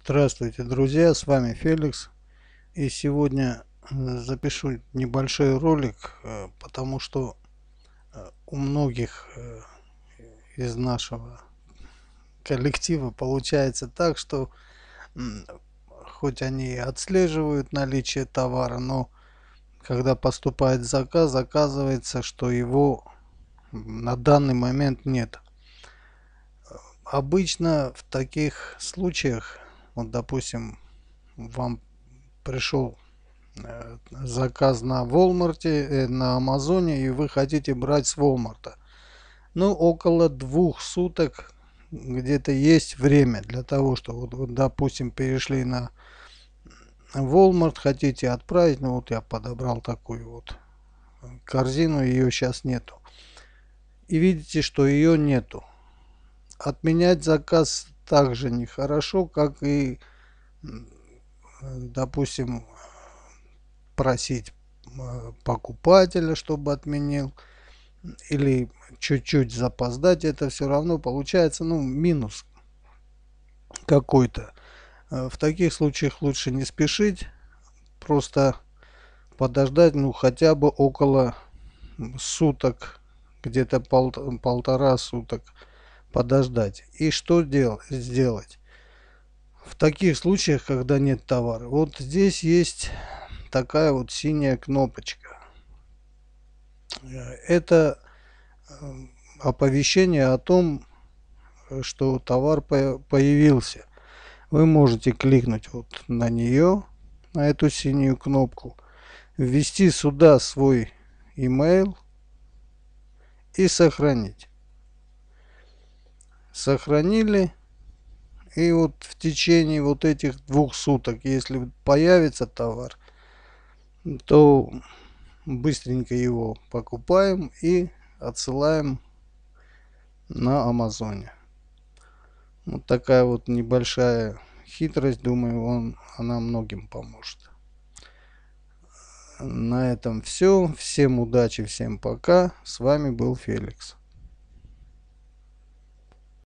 Здравствуйте, друзья! С вами Феликс. И сегодня э, запишу небольшой ролик, э, потому что э, у многих из нашего коллектива получается так, что хоть они отслеживают наличие товара, но когда поступает заказ, оказывается, что его на данный момент нет. Обычно в таких случаях вот, допустим, вам пришел э, заказ на Walmart, э, на Амазоне, и вы хотите брать с Walmart. Ну, около двух суток где-то есть время для того, что вот, вот допустим, перешли на Walmart, хотите отправить, ну вот я подобрал такую вот корзину, ее сейчас нету. И видите, что ее нету. Отменять заказ так же нехорошо, как и, допустим, просить покупателя, чтобы отменил, или чуть-чуть запоздать, это все равно получается, ну, минус какой-то. Э, в таких случаях лучше не спешить, просто подождать, ну, хотя бы около суток, где-то пол полтора суток подождать. И что дел сделать? В таких случаях, когда нет товара. Вот здесь есть такая вот синяя кнопочка. Это э, оповещение о том, что товар появился. Вы можете кликнуть вот на нее, на эту синюю кнопку, ввести сюда свой email и сохранить сохранили. И вот в течение вот этих двух суток, если появится товар, то быстренько его покупаем и отсылаем на Амазоне. Вот такая вот небольшая хитрость, думаю, он, она многим поможет. На этом все. Всем удачи, всем пока. С вами был Феликс.